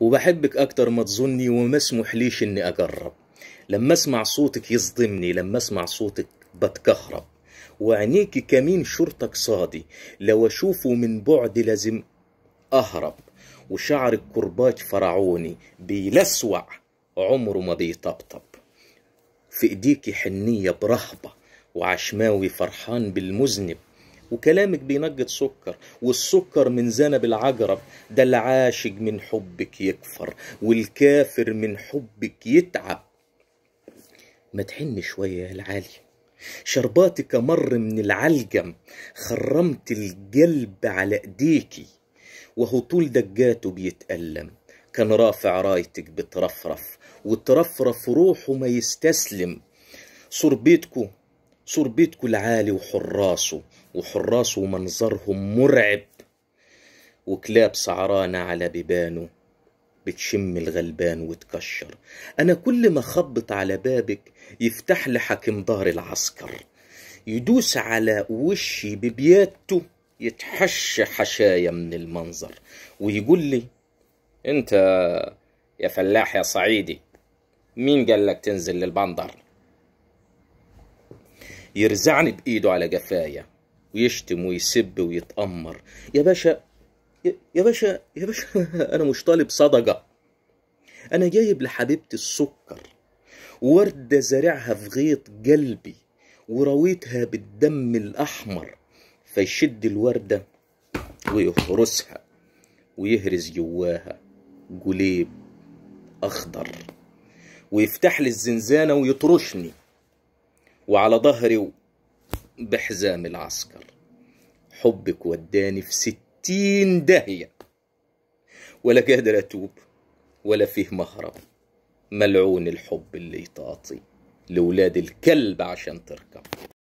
وبحبك أكتر ما تظني وما اسمح ليش إني أجرب لما أسمع صوتك يصدمني لما أسمع صوتك بتكهرب وعنيك كمين شرطك صادي لو أشوفه من بعد لازم أهرب وشعرك كرباج فرعوني بيلسوع عمره ما بيطبطب في إيديكي حنية برهبة وعشماوي فرحان بالمذنب وكلامك بينقط سكر والسكر من زنب العجرب ده العاشق من حبك يكفر والكافر من حبك يتعب ما تحن شوية يا العالي شرباتك مر من العلجم خرمت القلب على ايديكي وهو طول دجاته بيتألم كان رافع رايتك بترفرف وترفرف روحه ما يستسلم صربيتكو صور بيتكو العالي وحراسه وحراسه ومنظرهم مرعب وكلاب سعرانة على بيبانه بتشم الغلبان وتكشر أنا كل ما خبط على بابك يفتح لي حاكم ظهر العسكر يدوس على وشي ببيادته يتحش حشايا من المنظر ويقول لي انت يا فلاح يا صعيدي مين قال لك تنزل للبندر يرزعني بإيده على جفايا ويشتم ويسب ويتأمر يا باشا يا باشا يا باشا أنا مش طالب صدقة أنا جايب لحبيبتي السكر وردة زارعها في غيط قلبي ورويتها بالدم الأحمر فيشد الوردة ويهرسها ويهرس جواها قليب أخضر ويفتح لي الزنزانة ويطرشني وعلى ظهري بحزام العسكر حبك وداني في ستين داهية ولا قادر أتوب ولا فيه مهرب ملعون الحب اللي يطاطي لولاد الكلب عشان تركب